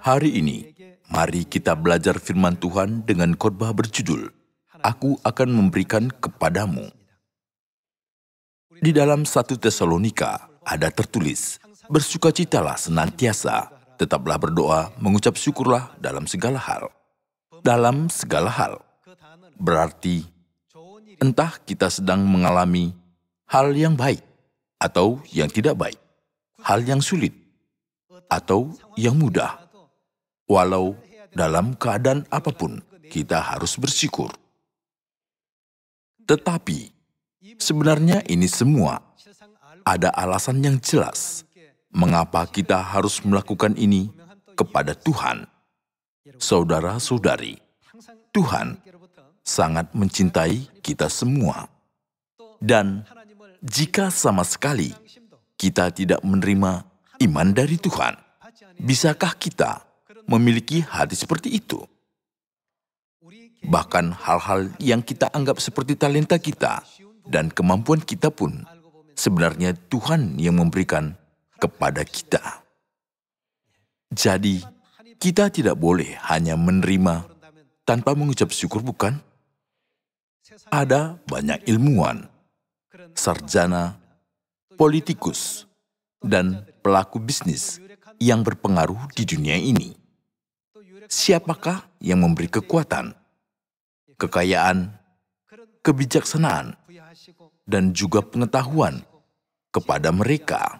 Hari ini, mari kita belajar firman Tuhan dengan khotbah berjudul Aku akan memberikan kepadamu. Di dalam satu Tesalonika ada tertulis, Bersukacitalah senantiasa, tetaplah berdoa, mengucap syukurlah dalam segala hal. Dalam segala hal. Berarti, entah kita sedang mengalami hal yang baik atau yang tidak baik, hal yang sulit atau yang mudah, walau dalam keadaan apapun kita harus bersyukur. Tetapi sebenarnya ini semua ada alasan yang jelas mengapa kita harus melakukan ini kepada Tuhan. Saudara-saudari, Tuhan sangat mencintai kita semua. Dan jika sama sekali kita tidak menerima iman dari Tuhan, bisakah kita memiliki hati seperti itu. Bahkan hal-hal yang kita anggap seperti talenta kita dan kemampuan kita pun sebenarnya Tuhan yang memberikan kepada kita. Jadi, kita tidak boleh hanya menerima tanpa mengucap syukur, bukan? Ada banyak ilmuwan, sarjana, politikus, dan pelaku bisnis yang berpengaruh di dunia ini siapakah yang memberi kekuatan, kekayaan, kebijaksanaan, dan juga pengetahuan kepada mereka?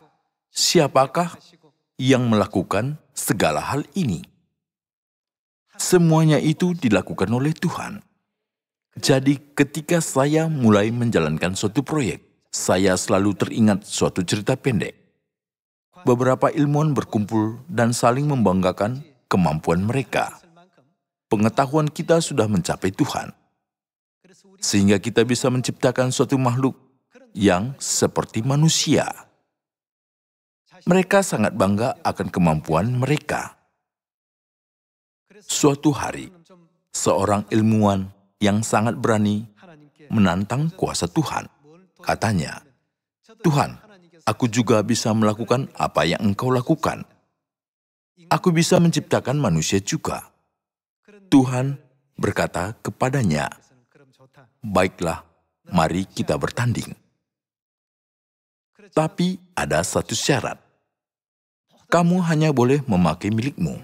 Siapakah yang melakukan segala hal ini? Semuanya itu dilakukan oleh Tuhan. Jadi, ketika saya mulai menjalankan suatu proyek, saya selalu teringat suatu cerita pendek. Beberapa ilmuwan berkumpul dan saling membanggakan kemampuan mereka. Pengetahuan kita sudah mencapai Tuhan. Sehingga kita bisa menciptakan suatu makhluk yang seperti manusia. Mereka sangat bangga akan kemampuan mereka. Suatu hari, seorang ilmuwan yang sangat berani menantang kuasa Tuhan. Katanya, Tuhan, aku juga bisa melakukan apa yang engkau lakukan aku bisa menciptakan manusia juga. Tuhan berkata kepadanya, Baiklah, mari kita bertanding. Tapi ada satu syarat. Kamu hanya boleh memakai milikmu.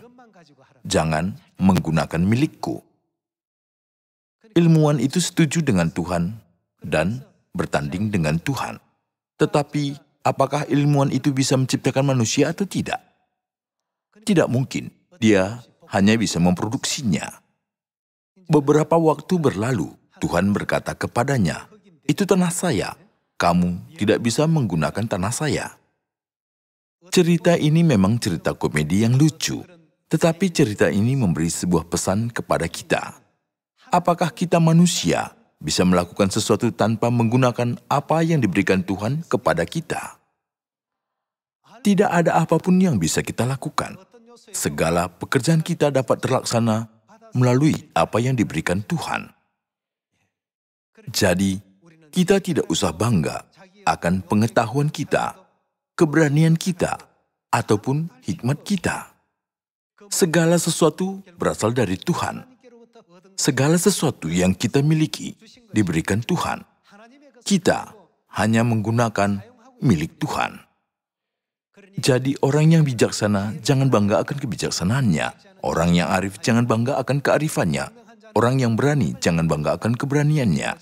Jangan menggunakan milikku. Ilmuwan itu setuju dengan Tuhan dan bertanding dengan Tuhan. Tetapi, apakah ilmuwan itu bisa menciptakan manusia atau tidak? Tidak mungkin, dia hanya bisa memproduksinya. Beberapa waktu berlalu, Tuhan berkata kepadanya, "Itu tanah saya, kamu tidak bisa menggunakan tanah saya." Cerita ini memang cerita komedi yang lucu, tetapi cerita ini memberi sebuah pesan kepada kita. Apakah kita manusia bisa melakukan sesuatu tanpa menggunakan apa yang diberikan Tuhan kepada kita? Tidak ada apapun yang bisa kita lakukan segala pekerjaan kita dapat terlaksana melalui apa yang diberikan Tuhan. Jadi, kita tidak usah bangga akan pengetahuan kita, keberanian kita, ataupun hikmat kita. Segala sesuatu berasal dari Tuhan. Segala sesuatu yang kita miliki diberikan Tuhan. Kita hanya menggunakan milik Tuhan. Jadi orang yang bijaksana jangan bangga akan kebijaksanaannya. Orang yang arif jangan bangga akan kearifannya. Orang yang berani jangan bangga akan keberaniannya.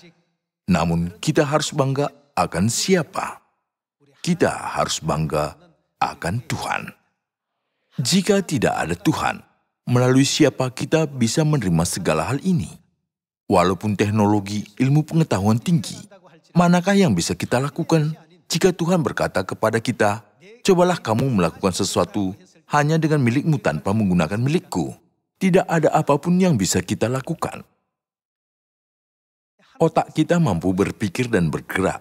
Namun kita harus bangga akan siapa? Kita harus bangga akan Tuhan. Jika tidak ada Tuhan, melalui siapa kita bisa menerima segala hal ini? Walaupun teknologi ilmu pengetahuan tinggi, manakah yang bisa kita lakukan jika Tuhan berkata kepada kita, cobalah kamu melakukan sesuatu hanya dengan milikmu tanpa menggunakan milikku. Tidak ada apapun yang bisa kita lakukan. Otak kita mampu berpikir dan bergerak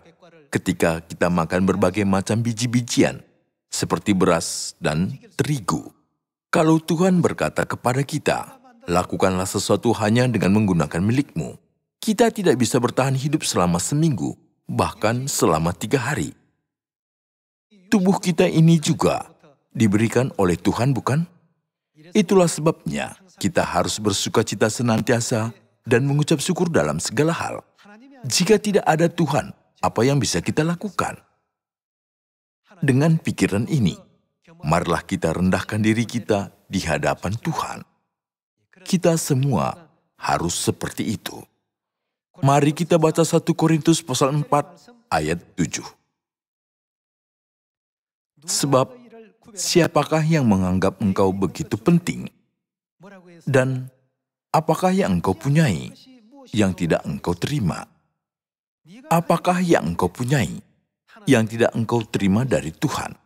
ketika kita makan berbagai macam biji-bijian, seperti beras dan terigu. Kalau Tuhan berkata kepada kita, lakukanlah sesuatu hanya dengan menggunakan milikmu. Kita tidak bisa bertahan hidup selama seminggu, bahkan selama tiga hari tubuh kita ini juga diberikan oleh Tuhan, bukan? Itulah sebabnya kita harus bersuka cita senantiasa dan mengucap syukur dalam segala hal. Jika tidak ada Tuhan, apa yang bisa kita lakukan? Dengan pikiran ini, marilah kita rendahkan diri kita di hadapan Tuhan. Kita semua harus seperti itu. Mari kita baca 1 Korintus pasal 4 ayat 7. Sebab siapakah yang menganggap engkau begitu penting? Dan apakah yang engkau punyai yang tidak engkau terima? Apakah yang engkau punyai yang tidak engkau terima dari Tuhan?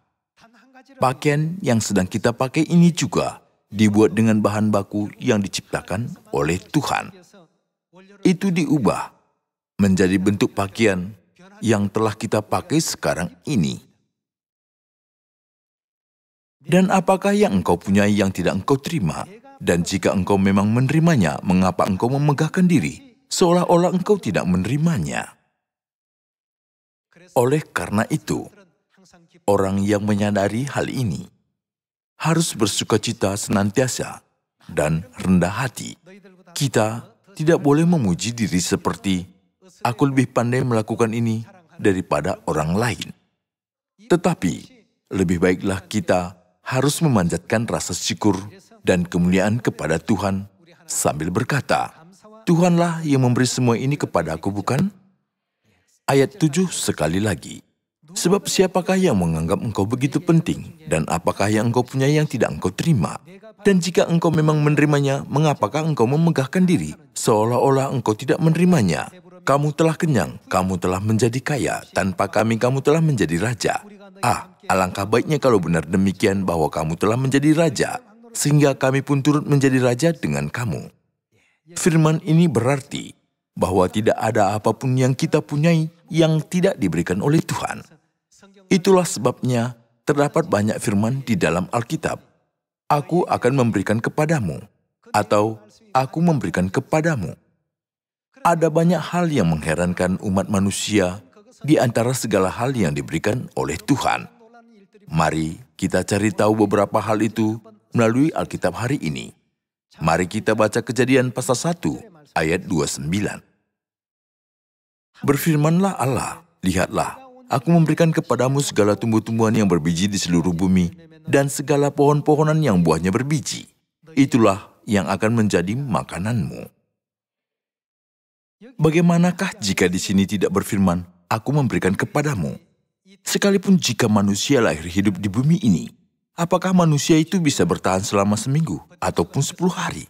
Pakaian yang sedang kita pakai ini juga dibuat dengan bahan baku yang diciptakan oleh Tuhan. Itu diubah menjadi bentuk pakaian yang telah kita pakai sekarang ini. Dan apakah yang engkau punyai yang tidak engkau terima? Dan jika engkau memang menerimanya, mengapa engkau memegahkan diri, seolah-olah engkau tidak menerimanya? Oleh karena itu, orang yang menyadari hal ini harus bersuka cita senantiasa dan rendah hati. Kita tidak boleh memuji diri seperti, aku lebih pandai melakukan ini daripada orang lain. Tetapi, lebih baiklah kita harus memanjatkan rasa syukur dan kemuliaan kepada Tuhan sambil berkata, Tuhanlah yang memberi semua ini kepada aku bukan? Ayat 7 sekali lagi. Sebab siapakah yang menganggap engkau begitu penting, dan apakah yang engkau punya yang tidak engkau terima? Dan jika engkau memang menerimanya, mengapakah engkau memegahkan diri, seolah-olah engkau tidak menerimanya? Kamu telah kenyang, kamu telah menjadi kaya, tanpa kami kamu telah menjadi raja. Ah, Alangkah baiknya kalau benar demikian bahwa kamu telah menjadi raja, sehingga kami pun turut menjadi raja dengan kamu. Firman ini berarti bahwa tidak ada apapun yang kita punyai yang tidak diberikan oleh Tuhan. Itulah sebabnya terdapat banyak firman di dalam Alkitab. Aku akan memberikan kepadamu, atau aku memberikan kepadamu. Ada banyak hal yang mengherankan umat manusia di antara segala hal yang diberikan oleh Tuhan. Mari kita cari tahu beberapa hal itu melalui Alkitab hari ini. Mari kita baca kejadian pasal 1 ayat 29. Berfirmanlah Allah, lihatlah, aku memberikan kepadamu segala tumbuh-tumbuhan yang berbiji di seluruh bumi dan segala pohon-pohonan yang buahnya berbiji. Itulah yang akan menjadi makananmu. Bagaimanakah jika di sini tidak berfirman, aku memberikan kepadamu? Sekalipun jika manusia lahir hidup di bumi ini, apakah manusia itu bisa bertahan selama seminggu ataupun sepuluh hari?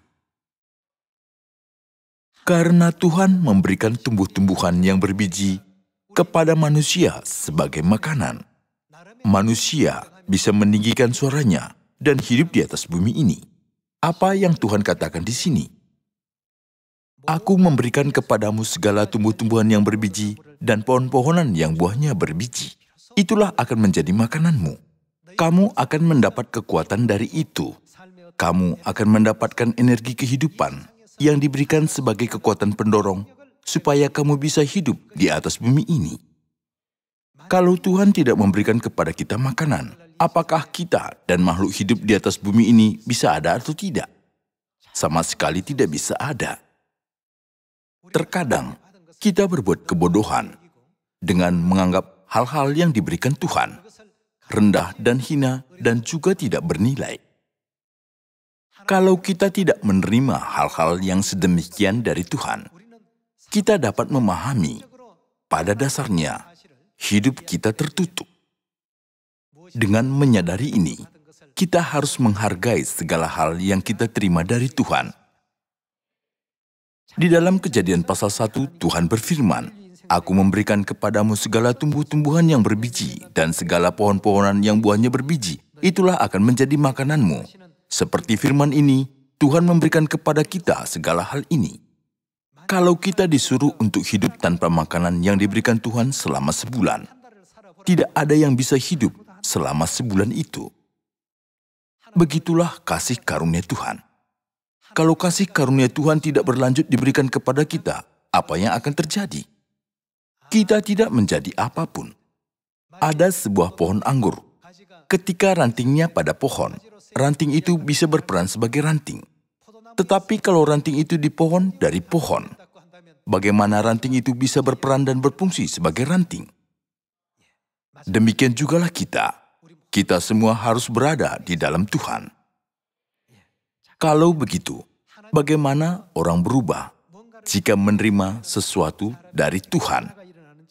Karena Tuhan memberikan tumbuh-tumbuhan yang berbiji kepada manusia sebagai makanan. Manusia bisa meninggikan suaranya dan hidup di atas bumi ini. Apa yang Tuhan katakan di sini? Aku memberikan kepadamu segala tumbuh-tumbuhan yang berbiji dan pohon-pohonan yang buahnya berbiji itulah akan menjadi makananmu. Kamu akan mendapat kekuatan dari itu. Kamu akan mendapatkan energi kehidupan yang diberikan sebagai kekuatan pendorong supaya kamu bisa hidup di atas bumi ini. Kalau Tuhan tidak memberikan kepada kita makanan, apakah kita dan makhluk hidup di atas bumi ini bisa ada atau tidak? Sama sekali tidak bisa ada. Terkadang kita berbuat kebodohan dengan menganggap hal-hal yang diberikan Tuhan, rendah dan hina, dan juga tidak bernilai. Kalau kita tidak menerima hal-hal yang sedemikian dari Tuhan, kita dapat memahami pada dasarnya hidup kita tertutup. Dengan menyadari ini, kita harus menghargai segala hal yang kita terima dari Tuhan. Di dalam kejadian pasal 1, Tuhan berfirman, Aku memberikan kepadamu segala tumbuh-tumbuhan yang berbiji dan segala pohon-pohonan yang buahnya berbiji. Itulah akan menjadi makananmu. Seperti firman ini, Tuhan memberikan kepada kita segala hal ini. Kalau kita disuruh untuk hidup tanpa makanan yang diberikan Tuhan selama sebulan, tidak ada yang bisa hidup selama sebulan itu. Begitulah kasih karunia Tuhan. Kalau kasih karunia Tuhan tidak berlanjut diberikan kepada kita, apa yang akan terjadi? Kita tidak menjadi apapun. Ada sebuah pohon anggur. Ketika rantingnya pada pohon, ranting itu bisa berperan sebagai ranting. Tetapi kalau ranting itu di pohon dari pohon, bagaimana ranting itu bisa berperan dan berfungsi sebagai ranting? Demikian jugalah kita. Kita semua harus berada di dalam Tuhan. Kalau begitu, bagaimana orang berubah jika menerima sesuatu dari Tuhan?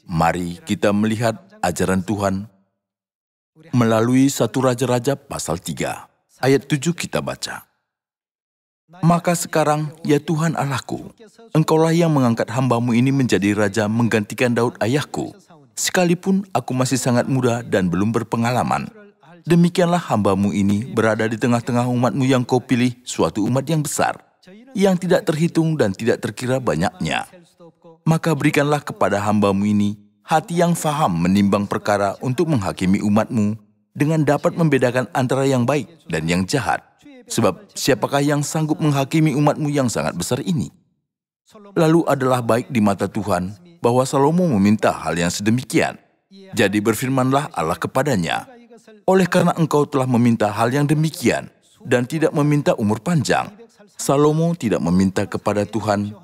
Mari kita melihat ajaran Tuhan melalui satu Raja-Raja pasal 3, ayat 7 kita baca. Maka sekarang, ya Tuhan Allahku, Engkaulah yang mengangkat hambamu ini menjadi raja menggantikan Daud ayahku. Sekalipun aku masih sangat muda dan belum berpengalaman, demikianlah hambamu ini berada di tengah-tengah umatmu yang kau pilih, suatu umat yang besar, yang tidak terhitung dan tidak terkira banyaknya maka berikanlah kepada hambamu ini hati yang faham menimbang perkara untuk menghakimi umatmu dengan dapat membedakan antara yang baik dan yang jahat. Sebab siapakah yang sanggup menghakimi umatmu yang sangat besar ini? Lalu adalah baik di mata Tuhan bahwa Salomo meminta hal yang sedemikian. Jadi berfirmanlah Allah kepadanya, oleh karena engkau telah meminta hal yang demikian dan tidak meminta umur panjang, Salomo tidak meminta kepada Tuhan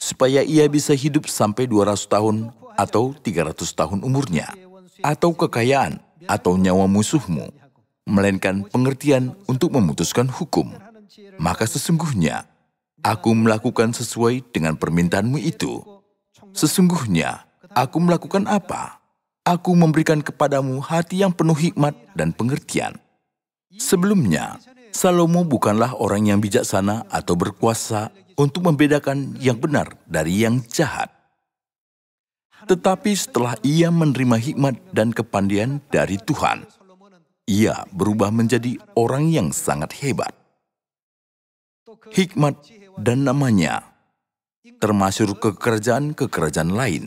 supaya ia bisa hidup sampai 200 tahun atau 300 tahun umurnya, atau kekayaan, atau nyawa musuhmu, melainkan pengertian untuk memutuskan hukum. Maka sesungguhnya, aku melakukan sesuai dengan permintaanmu itu. Sesungguhnya, aku melakukan apa? Aku memberikan kepadamu hati yang penuh hikmat dan pengertian. Sebelumnya, Salomo bukanlah orang yang bijaksana atau berkuasa untuk membedakan yang benar dari yang jahat. Tetapi setelah ia menerima hikmat dan kepandian dari Tuhan, ia berubah menjadi orang yang sangat hebat. Hikmat dan namanya termasuk kekerajaan-kekerajaan lain.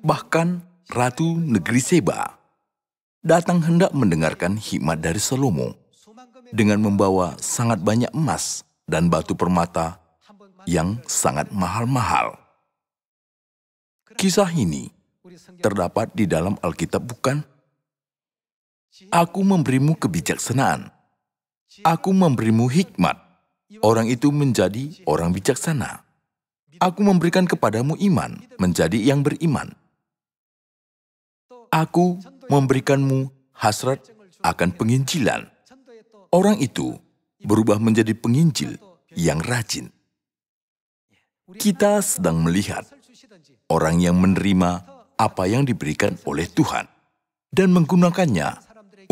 Bahkan Ratu Negeri Seba datang hendak mendengarkan hikmat dari Salomo dengan membawa sangat banyak emas dan batu permata yang sangat mahal-mahal. Kisah ini terdapat di dalam Alkitab bukan? Aku memberimu kebijaksanaan. Aku memberimu hikmat. Orang itu menjadi orang bijaksana. Aku memberikan kepadamu iman, menjadi yang beriman. Aku memberikanmu hasrat akan penginjilan, Orang itu berubah menjadi penginjil yang rajin. Kita sedang melihat orang yang menerima apa yang diberikan oleh Tuhan dan menggunakannya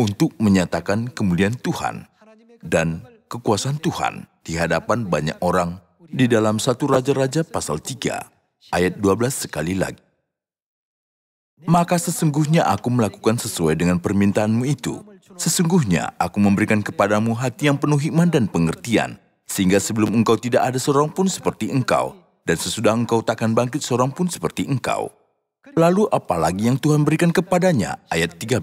untuk menyatakan kemuliaan Tuhan dan kekuasaan Tuhan di hadapan banyak orang di dalam satu Raja-Raja pasal 3 ayat 12 sekali lagi. Maka sesungguhnya aku melakukan sesuai dengan permintaanmu itu, Sesungguhnya aku memberikan kepadamu hati yang penuh hikmah dan pengertian, sehingga sebelum engkau tidak ada seorang pun seperti engkau, dan sesudah engkau takkan bangkit seorang pun seperti engkau. Lalu apalagi yang Tuhan berikan kepadanya? Ayat 13.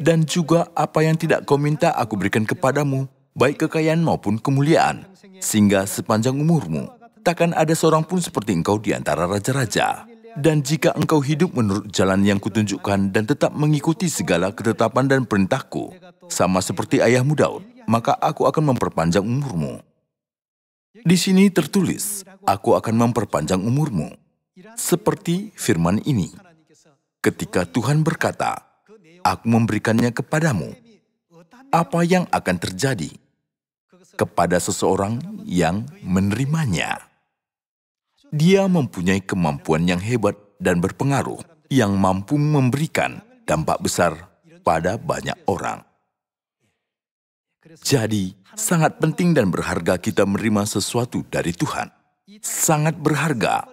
Dan juga apa yang tidak kau minta aku berikan kepadamu, baik kekayaan maupun kemuliaan, sehingga sepanjang umurmu, takkan ada seorang pun seperti engkau di antara raja-raja. Dan jika engkau hidup menurut jalan yang kutunjukkan dan tetap mengikuti segala ketetapan dan perintahku, sama seperti ayahmu Daud, maka aku akan memperpanjang umurmu. Di sini tertulis, aku akan memperpanjang umurmu. Seperti firman ini. Ketika Tuhan berkata, aku memberikannya kepadamu. Apa yang akan terjadi kepada seseorang yang menerimanya? Dia mempunyai kemampuan yang hebat dan berpengaruh yang mampu memberikan dampak besar pada banyak orang. Jadi, sangat penting dan berharga kita menerima sesuatu dari Tuhan. Sangat berharga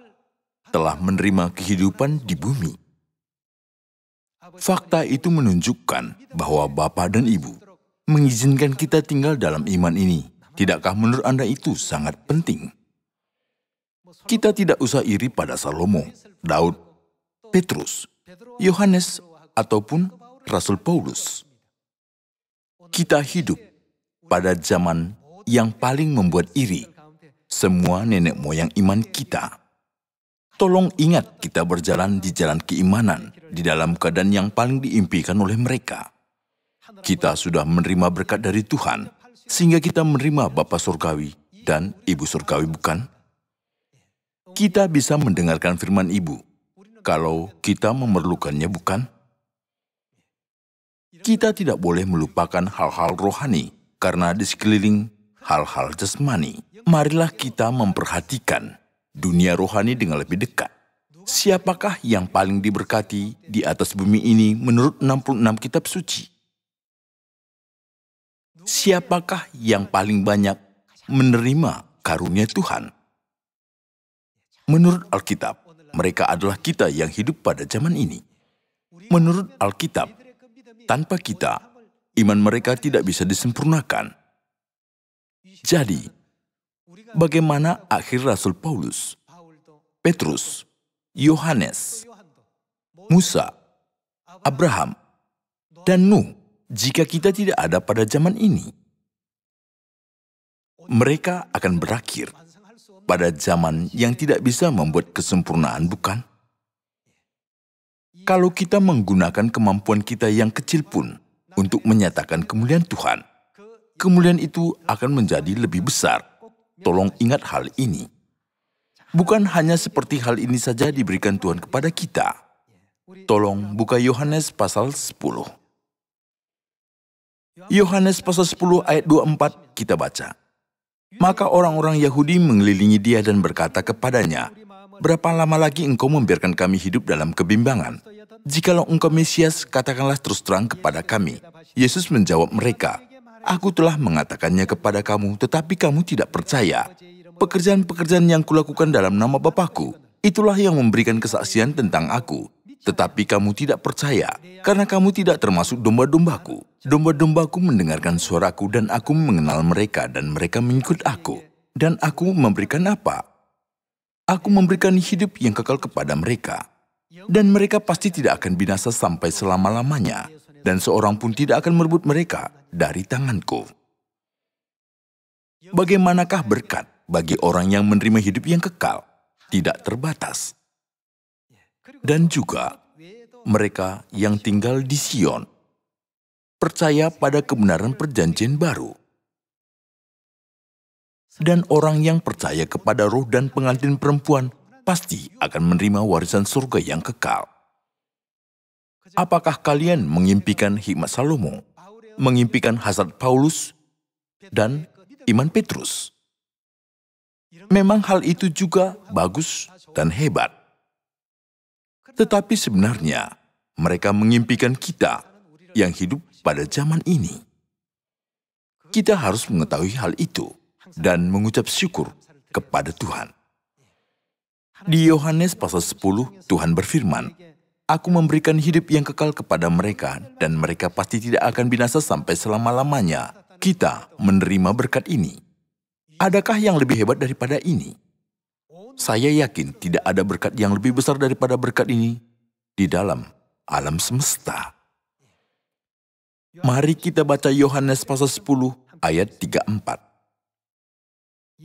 telah menerima kehidupan di bumi. Fakta itu menunjukkan bahwa Bapa dan Ibu mengizinkan kita tinggal dalam iman ini. Tidakkah menurut Anda itu sangat penting? Kita tidak usah iri pada Salomo, Daud, Petrus, Yohanes, ataupun Rasul Paulus. Kita hidup pada zaman yang paling membuat iri semua nenek moyang iman kita. Tolong ingat kita berjalan di jalan keimanan di dalam keadaan yang paling diimpikan oleh mereka. Kita sudah menerima berkat dari Tuhan, sehingga kita menerima Bapa Surgawi dan Ibu Surgawi bukan? kita bisa mendengarkan firman Ibu kalau kita memerlukannya, bukan? Kita tidak boleh melupakan hal-hal rohani karena di sekeliling hal-hal jasmani. Marilah kita memperhatikan dunia rohani dengan lebih dekat. Siapakah yang paling diberkati di atas bumi ini menurut 66 kitab suci? Siapakah yang paling banyak menerima karunia Tuhan? Menurut Alkitab, mereka adalah kita yang hidup pada zaman ini. Menurut Alkitab, tanpa kita, iman mereka tidak bisa disempurnakan. Jadi, bagaimana akhir Rasul Paulus, Petrus, Yohanes, Musa, Abraham, dan Nuh jika kita tidak ada pada zaman ini? Mereka akan berakhir pada zaman yang tidak bisa membuat kesempurnaan, bukan? Kalau kita menggunakan kemampuan kita yang kecil pun untuk menyatakan kemuliaan Tuhan, kemuliaan itu akan menjadi lebih besar. Tolong ingat hal ini. Bukan hanya seperti hal ini saja diberikan Tuhan kepada kita. Tolong buka Yohanes pasal 10. Yohanes pasal 10 ayat 24 kita baca. Maka orang-orang Yahudi mengelilingi dia dan berkata kepadanya, Berapa lama lagi engkau membiarkan kami hidup dalam kebimbangan? Jikalau engkau Mesias, katakanlah terus terang kepada kami. Yesus menjawab mereka, Aku telah mengatakannya kepada kamu, tetapi kamu tidak percaya. Pekerjaan-pekerjaan yang kulakukan dalam nama Bapakku, itulah yang memberikan kesaksian tentang aku tetapi kamu tidak percaya, karena kamu tidak termasuk domba-dombaku. Domba-dombaku mendengarkan suaraku dan aku mengenal mereka dan mereka mengikut aku. Dan aku memberikan apa? Aku memberikan hidup yang kekal kepada mereka. Dan mereka pasti tidak akan binasa sampai selama-lamanya. Dan seorang pun tidak akan merebut mereka dari tanganku. Bagaimanakah berkat bagi orang yang menerima hidup yang kekal? Tidak terbatas dan juga mereka yang tinggal di Sion percaya pada kebenaran perjanjian baru. Dan orang yang percaya kepada roh dan pengantin perempuan pasti akan menerima warisan surga yang kekal. Apakah kalian mengimpikan hikmat Salomo, mengimpikan hasrat Paulus, dan iman Petrus? Memang hal itu juga bagus dan hebat tetapi sebenarnya mereka mengimpikan kita yang hidup pada zaman ini. Kita harus mengetahui hal itu dan mengucap syukur kepada Tuhan. Di Yohanes pasal 10, Tuhan berfirman, Aku memberikan hidup yang kekal kepada mereka, dan mereka pasti tidak akan binasa sampai selama-lamanya. Kita menerima berkat ini. Adakah yang lebih hebat daripada ini? Saya yakin tidak ada berkat yang lebih besar daripada berkat ini di dalam alam semesta. Mari kita baca Yohanes pasal 10 ayat 34.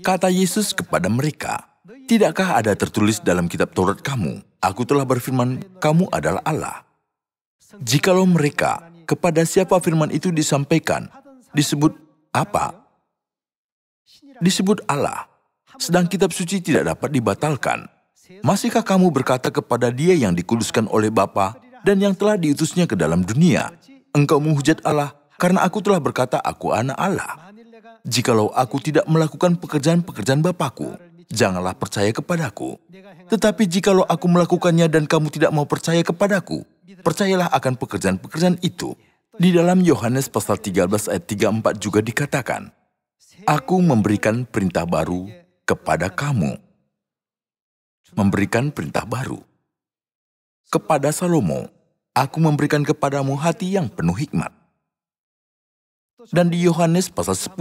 Kata Yesus kepada mereka, Tidakkah ada tertulis dalam kitab Taurat kamu, Aku telah berfirman, kamu adalah Allah. Jikalau mereka, kepada siapa firman itu disampaikan, disebut apa? Disebut Allah sedang kitab suci tidak dapat dibatalkan. Masihkah kamu berkata kepada dia yang dikuduskan oleh Bapa dan yang telah diutusnya ke dalam dunia, engkau menghujat Allah karena aku telah berkata aku anak Allah. Jikalau aku tidak melakukan pekerjaan-pekerjaan Bapakku, janganlah percaya kepadaku. Tetapi jikalau aku melakukannya dan kamu tidak mau percaya kepadaku, percayalah akan pekerjaan-pekerjaan itu. Di dalam Yohanes pasal 13 ayat 34 juga dikatakan, Aku memberikan perintah baru kepada kamu, memberikan perintah baru. Kepada Salomo, aku memberikan kepadamu hati yang penuh hikmat. Dan di Yohanes pasal 10,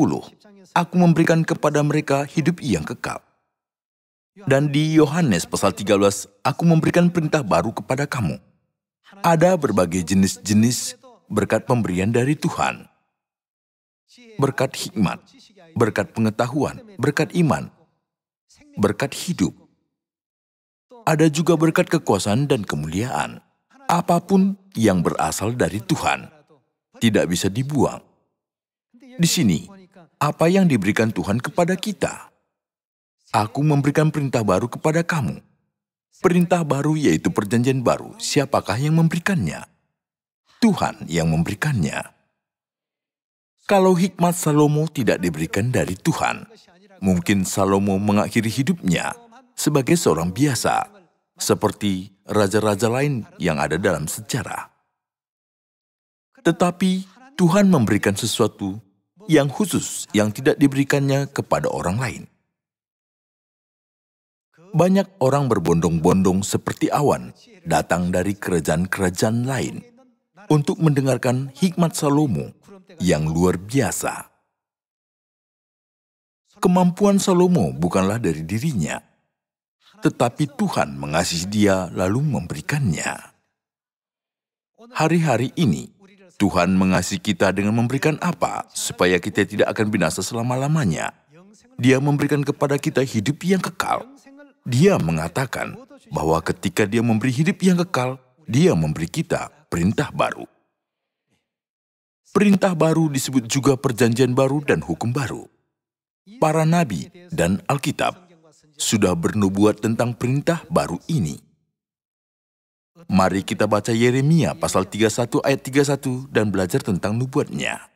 aku memberikan kepada mereka hidup yang kekal. Dan di Yohanes pasal 13, aku memberikan perintah baru kepada kamu. Ada berbagai jenis-jenis berkat pemberian dari Tuhan. Berkat hikmat, berkat pengetahuan, berkat iman, berkat hidup. Ada juga berkat kekuasaan dan kemuliaan. Apapun yang berasal dari Tuhan tidak bisa dibuang. Di sini, apa yang diberikan Tuhan kepada kita? Aku memberikan perintah baru kepada kamu. Perintah baru yaitu perjanjian baru. Siapakah yang memberikannya? Tuhan yang memberikannya. Kalau hikmat Salomo tidak diberikan dari Tuhan, Mungkin Salomo mengakhiri hidupnya sebagai seorang biasa, seperti raja-raja lain yang ada dalam sejarah. Tetapi Tuhan memberikan sesuatu yang khusus yang tidak diberikannya kepada orang lain. Banyak orang berbondong-bondong seperti awan datang dari kerajaan-kerajaan lain untuk mendengarkan hikmat Salomo yang luar biasa. Kemampuan Salomo bukanlah dari dirinya, tetapi Tuhan mengasihi dia lalu memberikannya. Hari-hari ini, Tuhan mengasihi kita dengan memberikan apa supaya kita tidak akan binasa selama-lamanya. Dia memberikan kepada kita hidup yang kekal. Dia mengatakan bahwa ketika dia memberi hidup yang kekal, dia memberi kita perintah baru. Perintah baru disebut juga perjanjian baru dan hukum baru para nabi, dan Alkitab sudah bernubuat tentang perintah baru ini. Mari kita baca Yeremia pasal 31 ayat 31 dan belajar tentang nubuatnya.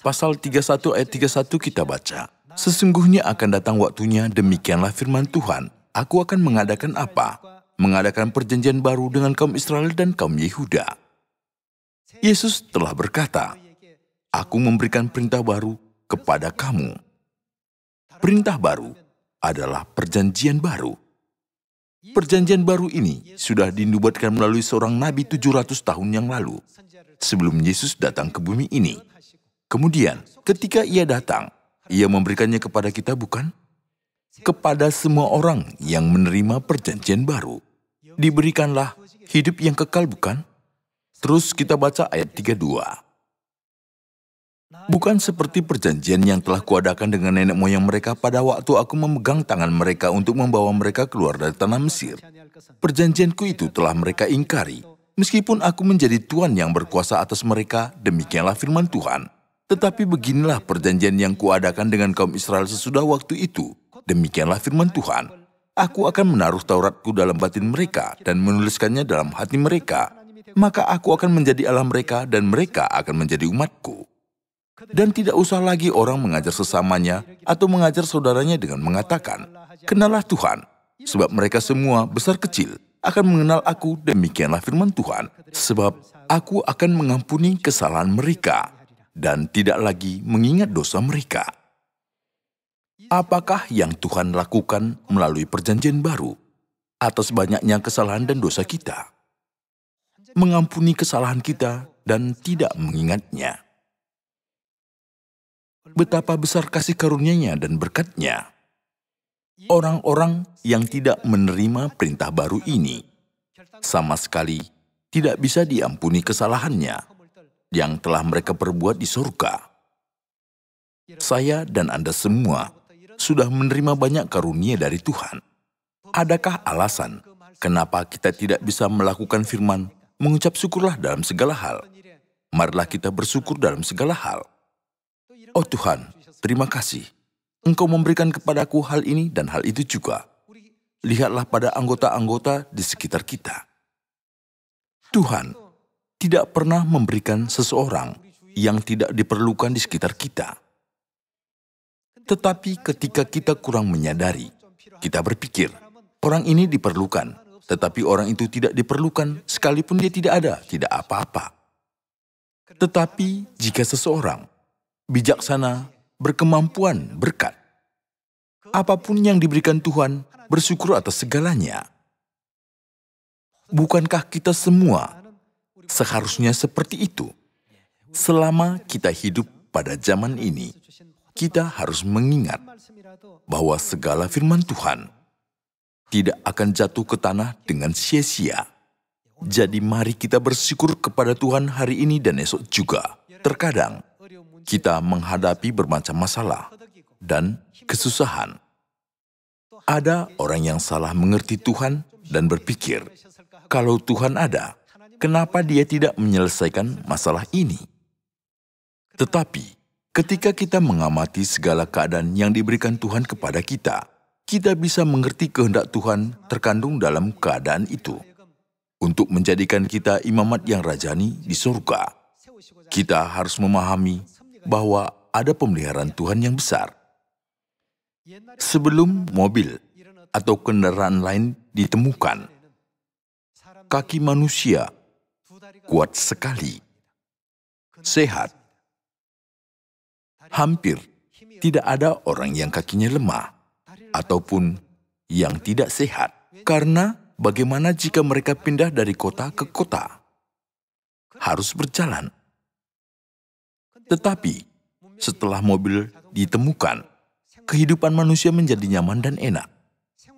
Pasal 31 ayat 31 kita baca, Sesungguhnya akan datang waktunya, demikianlah firman Tuhan, aku akan mengadakan apa? Mengadakan perjanjian baru dengan kaum Israel dan kaum Yehuda. Yesus telah berkata, Aku memberikan perintah baru kepada kamu, perintah baru adalah perjanjian baru. Perjanjian baru ini sudah dinubuatkan melalui seorang nabi 700 tahun yang lalu, sebelum Yesus datang ke bumi ini. Kemudian, ketika ia datang, ia memberikannya kepada kita bukan? Kepada semua orang yang menerima perjanjian baru. Diberikanlah hidup yang kekal bukan? Terus kita baca ayat 32. Bukan seperti perjanjian yang telah kuadakan dengan nenek moyang mereka pada waktu aku memegang tangan mereka untuk membawa mereka keluar dari tanah Mesir. Perjanjianku itu telah mereka ingkari. Meskipun aku menjadi tuan yang berkuasa atas mereka, demikianlah firman Tuhan. Tetapi beginilah perjanjian yang kuadakan dengan kaum Israel sesudah waktu itu. Demikianlah firman Tuhan. Aku akan menaruh Tauratku dalam batin mereka dan menuliskannya dalam hati mereka. Maka aku akan menjadi Allah mereka dan mereka akan menjadi umatku. Dan tidak usah lagi orang mengajar sesamanya atau mengajar saudaranya dengan mengatakan, Kenalah Tuhan, sebab mereka semua besar kecil akan mengenal aku, demikianlah firman Tuhan, sebab aku akan mengampuni kesalahan mereka dan tidak lagi mengingat dosa mereka. Apakah yang Tuhan lakukan melalui perjanjian baru atas banyaknya kesalahan dan dosa kita? Mengampuni kesalahan kita dan tidak mengingatnya betapa besar kasih karunia-Nya dan berkat-Nya. Orang-orang yang tidak menerima perintah baru ini sama sekali tidak bisa diampuni kesalahannya yang telah mereka perbuat di surga. Saya dan Anda semua sudah menerima banyak karunia dari Tuhan. Adakah alasan kenapa kita tidak bisa melakukan firman, mengucap syukurlah dalam segala hal? Marilah kita bersyukur dalam segala hal. Oh Tuhan, terima kasih. Engkau memberikan kepadaku hal ini dan hal itu juga. Lihatlah pada anggota-anggota di sekitar kita. Tuhan tidak pernah memberikan seseorang yang tidak diperlukan di sekitar kita. Tetapi ketika kita kurang menyadari, kita berpikir, orang ini diperlukan, tetapi orang itu tidak diperlukan sekalipun dia tidak ada, tidak apa-apa. Tetapi jika seseorang bijaksana, berkemampuan, berkat. Apapun yang diberikan Tuhan, bersyukur atas segalanya. Bukankah kita semua seharusnya seperti itu? Selama kita hidup pada zaman ini, kita harus mengingat bahwa segala firman Tuhan tidak akan jatuh ke tanah dengan sia-sia. Jadi mari kita bersyukur kepada Tuhan hari ini dan esok juga. Terkadang kita menghadapi bermacam masalah dan kesusahan. Ada orang yang salah mengerti Tuhan dan berpikir, "Kalau Tuhan ada, kenapa Dia tidak menyelesaikan masalah ini?" Tetapi ketika kita mengamati segala keadaan yang diberikan Tuhan kepada kita, kita bisa mengerti kehendak Tuhan terkandung dalam keadaan itu untuk menjadikan kita imamat yang rajani di surga. Kita harus memahami bahwa ada pemeliharaan Tuhan yang besar. Sebelum mobil atau kendaraan lain ditemukan, kaki manusia kuat sekali, sehat, hampir tidak ada orang yang kakinya lemah ataupun yang tidak sehat. Karena bagaimana jika mereka pindah dari kota ke kota? Harus berjalan tetapi setelah mobil ditemukan, kehidupan manusia menjadi nyaman dan enak.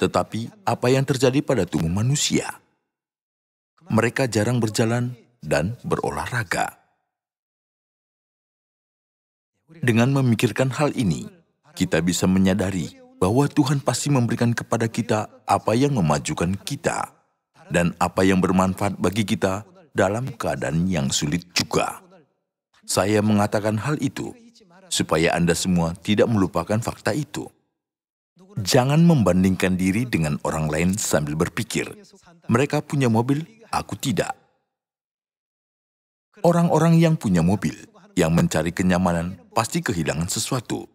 Tetapi apa yang terjadi pada tubuh manusia? Mereka jarang berjalan dan berolahraga. Dengan memikirkan hal ini, kita bisa menyadari bahwa Tuhan pasti memberikan kepada kita apa yang memajukan kita dan apa yang bermanfaat bagi kita dalam keadaan yang sulit juga. Saya mengatakan hal itu supaya Anda semua tidak melupakan fakta itu. Jangan membandingkan diri dengan orang lain sambil berpikir, mereka punya mobil, aku tidak. Orang-orang yang punya mobil, yang mencari kenyamanan, pasti kehilangan sesuatu.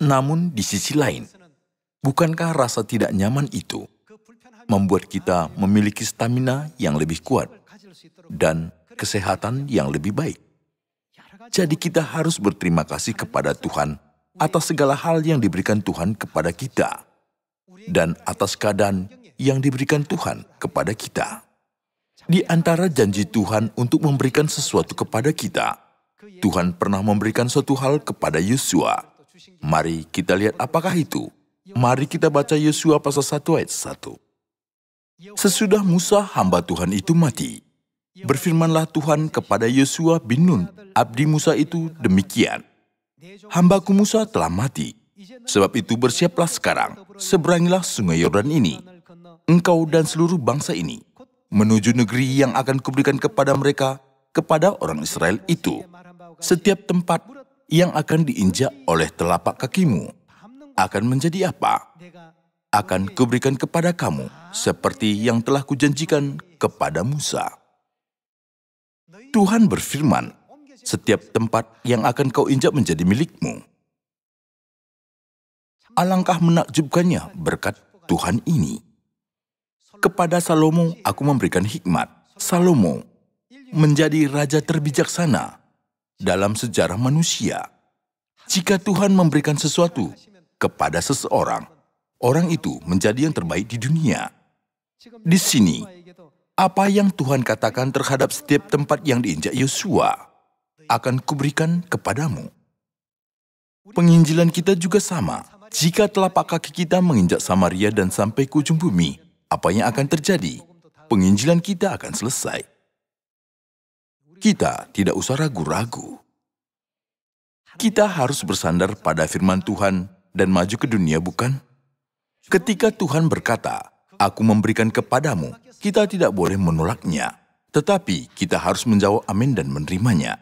Namun di sisi lain, bukankah rasa tidak nyaman itu membuat kita memiliki stamina yang lebih kuat dan kesehatan yang lebih baik? Jadi kita harus berterima kasih kepada Tuhan atas segala hal yang diberikan Tuhan kepada kita dan atas keadaan yang diberikan Tuhan kepada kita. Di antara janji Tuhan untuk memberikan sesuatu kepada kita, Tuhan pernah memberikan suatu hal kepada Yosua. Mari kita lihat apakah itu. Mari kita baca Yosua pasal 1 ayat 1. Sesudah Musa hamba Tuhan itu mati, Berfirmanlah Tuhan kepada Yosua bin Nun, abdi Musa itu demikian. Hambaku Musa telah mati, sebab itu bersiaplah sekarang, seberangilah sungai Yordan ini, engkau dan seluruh bangsa ini, menuju negeri yang akan kuberikan kepada mereka, kepada orang Israel itu. Setiap tempat yang akan diinjak oleh telapak kakimu akan menjadi apa? Akan kuberikan kepada kamu seperti yang telah kujanjikan kepada Musa. Tuhan berfirman, setiap tempat yang akan kau injak menjadi milikmu. Alangkah menakjubkannya berkat Tuhan ini. Kepada Salomo aku memberikan hikmat. Salomo menjadi raja terbijaksana dalam sejarah manusia. Jika Tuhan memberikan sesuatu kepada seseorang, orang itu menjadi yang terbaik di dunia. Di sini, apa yang Tuhan katakan terhadap setiap tempat yang diinjak Yosua akan kuberikan kepadamu. Penginjilan kita juga sama. Jika telapak kaki kita menginjak Samaria dan sampai ke ujung bumi, apa yang akan terjadi? Penginjilan kita akan selesai. Kita tidak usah ragu-ragu. Kita harus bersandar pada firman Tuhan dan maju ke dunia, bukan? Ketika Tuhan berkata, aku memberikan kepadamu, kita tidak boleh menolaknya. Tetapi kita harus menjawab amin dan menerimanya.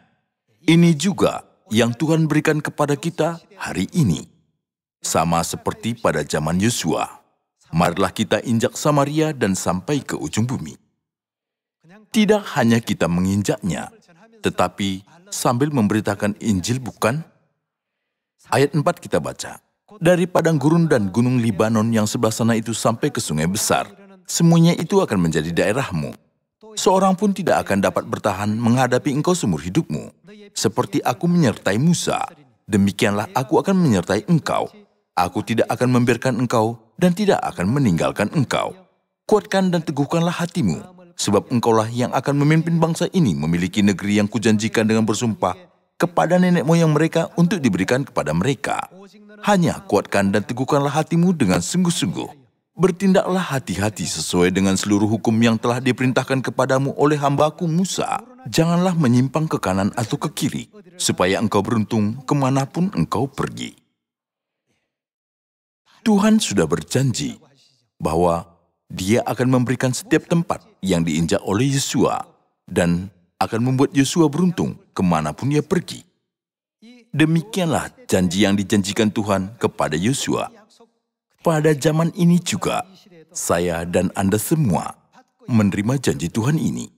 Ini juga yang Tuhan berikan kepada kita hari ini. Sama seperti pada zaman Yosua. Marilah kita injak Samaria dan sampai ke ujung bumi. Tidak hanya kita menginjaknya, tetapi sambil memberitakan Injil bukan? Ayat 4 kita baca. Dari padang gurun dan gunung Libanon yang sebelah sana itu sampai ke sungai besar, semuanya itu akan menjadi daerahmu. Seorang pun tidak akan dapat bertahan menghadapi engkau seumur hidupmu. Seperti aku menyertai Musa, demikianlah aku akan menyertai engkau. Aku tidak akan membiarkan engkau dan tidak akan meninggalkan engkau. Kuatkan dan teguhkanlah hatimu, sebab engkaulah yang akan memimpin bangsa ini memiliki negeri yang kujanjikan dengan bersumpah kepada nenek moyang mereka untuk diberikan kepada mereka. Hanya kuatkan dan teguhkanlah hatimu dengan sungguh-sungguh. Bertindaklah hati-hati sesuai dengan seluruh hukum yang telah diperintahkan kepadamu oleh hambaku Musa. Janganlah menyimpang ke kanan atau ke kiri, supaya engkau beruntung kemanapun engkau pergi. Tuhan sudah berjanji bahwa dia akan memberikan setiap tempat yang diinjak oleh Yesua dan akan membuat Yesua beruntung kemanapun ia pergi. Demikianlah janji yang dijanjikan Tuhan kepada Yosua. Pada zaman ini juga, saya dan Anda semua menerima janji Tuhan ini.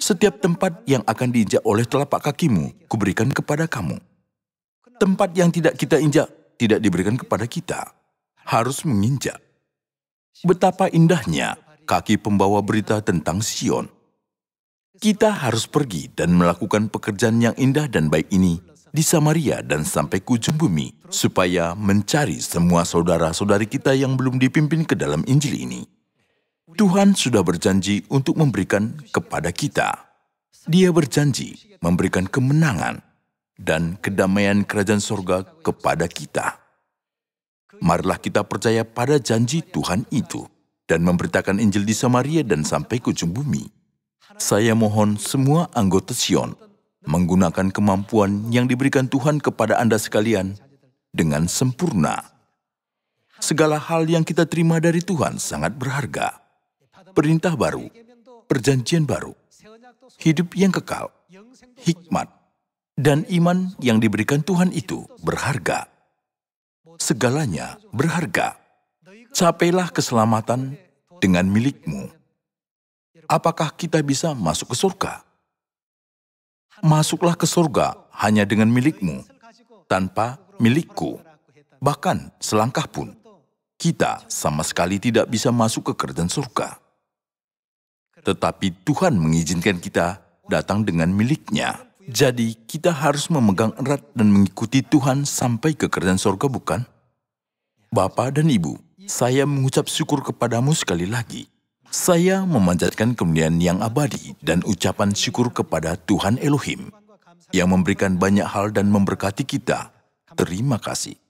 Setiap tempat yang akan diinjak oleh telapak kakimu, kuberikan kepada kamu. Tempat yang tidak kita injak, tidak diberikan kepada kita. Harus menginjak. Betapa indahnya kaki pembawa berita tentang Sion. Kita harus pergi dan melakukan pekerjaan yang indah dan baik ini di Samaria dan sampai ke ujung bumi, supaya mencari semua saudara-saudari kita yang belum dipimpin ke dalam Injil ini. Tuhan sudah berjanji untuk memberikan kepada kita. Dia berjanji memberikan kemenangan dan kedamaian kerajaan sorga kepada kita. Marilah kita percaya pada janji Tuhan itu dan memberitakan Injil di Samaria dan sampai ke ujung bumi. Saya mohon semua anggota Sion menggunakan kemampuan yang diberikan Tuhan kepada Anda sekalian dengan sempurna. Segala hal yang kita terima dari Tuhan sangat berharga. Perintah baru, perjanjian baru, hidup yang kekal, hikmat, dan iman yang diberikan Tuhan itu berharga. Segalanya berharga. Capailah keselamatan dengan milikmu. Apakah kita bisa masuk ke surga? masuklah ke surga hanya dengan milikmu, tanpa milikku. Bahkan selangkah pun, kita sama sekali tidak bisa masuk ke kerajaan surga. Tetapi Tuhan mengizinkan kita datang dengan miliknya. Jadi kita harus memegang erat dan mengikuti Tuhan sampai ke kerajaan surga, bukan? Bapak dan Ibu, saya mengucap syukur kepadamu sekali lagi saya memanjatkan kemuliaan yang abadi dan ucapan syukur kepada Tuhan Elohim yang memberikan banyak hal dan memberkati kita. Terima kasih.